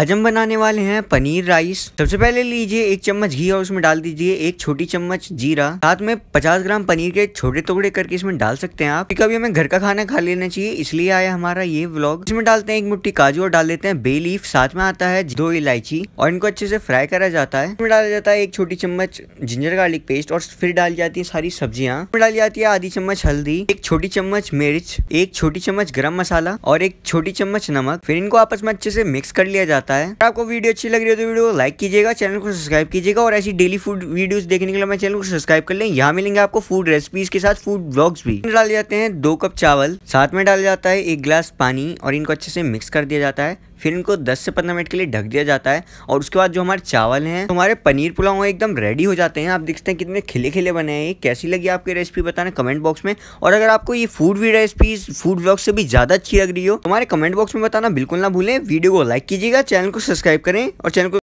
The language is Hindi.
आज हम बनाने वाले हैं पनीर राइस सबसे पहले लीजिए एक चम्मच घी और उसमें डाल दीजिए एक छोटी चम्मच जीरा साथ में 50 ग्राम पनीर के छोटे टुकड़े करके इसमें डाल सकते हैं आप क्योंकि अभी हमें घर का खाना खा लेना चाहिए इसलिए आया हमारा ये व्लॉग इसमें डालते हैं एक मुठ्ठी काजू और डाल देते हैं बे लीफ साथ में आता है दो इलायची और इनको अच्छे से फ्राई करा जाता है इसमें डाला जाता है एक छोटी चम्मच जिंजर गार्लिक पेस्ट और फिर डाली जाती है सारी सब्जियां इसमें डाली जाती है आधी चम्मच हल्दी एक छोटी चम्मच मिर्च एक छोटी चम्मच गर्म मसाला और एक छोटी चम्मच नमक फिर इनको आपस में अच्छे से मिक्स कर लिया जाता है सकता है अगर आपको वीडियो अच्छी लग रही है तो वीडियो को लाइक कीजिएगा चैनल को सब्सक्राइब कीजिएगा और ऐसी डेली फूड वीडियोस देखने के लिए मैं चैनल को सब्सक्राइब कर लें यहाँ मिलेंगे आपको फूड रेसिपीज के साथ फूड ब्लॉग्स भी डाले जाते हैं दो कप चावल साथ में डाला जाता है एक गिलास पानी और इनको अच्छे से मिक्स कर दिया जाता है फिर इनको 10 से 15 मिनट के लिए ढक दिया जाता है और उसके बाद जो हमारे चावल हैं तो हमारे पनीर पुलाव एकदम रेडी हो जाते हैं आप देखते हैं कितने खिले खिले बने हैं कैसी लगी आपकी रेसिपी बताना कमेंट बॉक्स में और अगर आपको ये फूड भी रेसिपीज फूड ब्लॉग से भी ज़्यादा अच्छी लग रही हो तो हमारे कमेंट बॉक्स में बताना बिल्कुल ना भूलें वीडियो को लाइक कीजिएगा चैनल को सब्सक्राइब करें और चैनल को